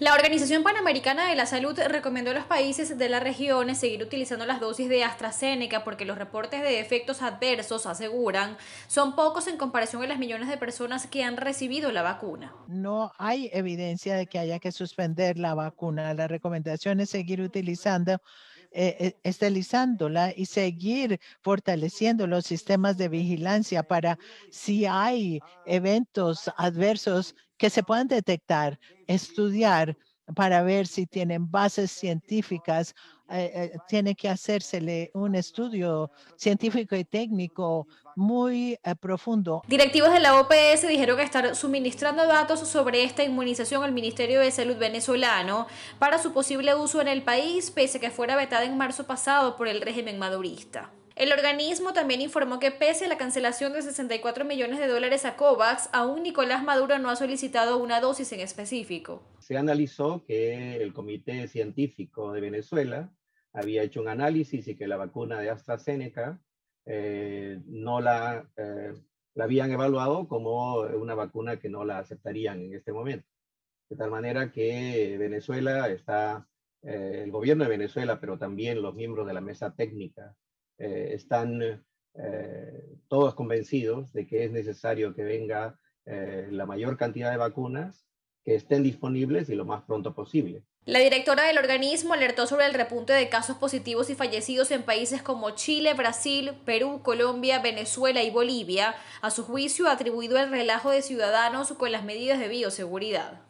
La Organización Panamericana de la Salud recomendó a los países de la región seguir utilizando las dosis de AstraZeneca porque los reportes de efectos adversos, aseguran, son pocos en comparación con las millones de personas que han recibido la vacuna. No hay evidencia de que haya que suspender la vacuna. La recomendación es seguir utilizando eh, eh y seguir fortaleciendo los sistemas de vigilancia para si hay eventos adversos que se puedan detectar, estudiar para ver si tienen bases científicas. Eh, eh, tiene que hacérsele un estudio científico y técnico muy eh, profundo. Directivos de la OPS dijeron que estar suministrando datos sobre esta inmunización al Ministerio de Salud venezolano para su posible uso en el país, pese a que fuera vetada en marzo pasado por el régimen madurista. El organismo también informó que pese a la cancelación de 64 millones de dólares a COVAX, aún Nicolás Maduro no ha solicitado una dosis en específico. Se analizó que el Comité Científico de Venezuela había hecho un análisis y que la vacuna de AstraZeneca eh, no eh, la, habían evaluado como una vacuna que no la aceptarían en este momento. De tal manera que Venezuela está, eh, el gobierno de Venezuela, pero también los miembros de la mesa técnica eh, están eh, todos convencidos de que es necesario que venga eh, la mayor cantidad de vacunas que estén disponibles y lo más pronto posible. La directora del organismo alertó sobre el repunte de casos positivos y fallecidos en países como Chile, Brasil, Perú, Colombia, Venezuela y Bolivia, a su juicio atribuido al relajo de ciudadanos con las medidas de bioseguridad.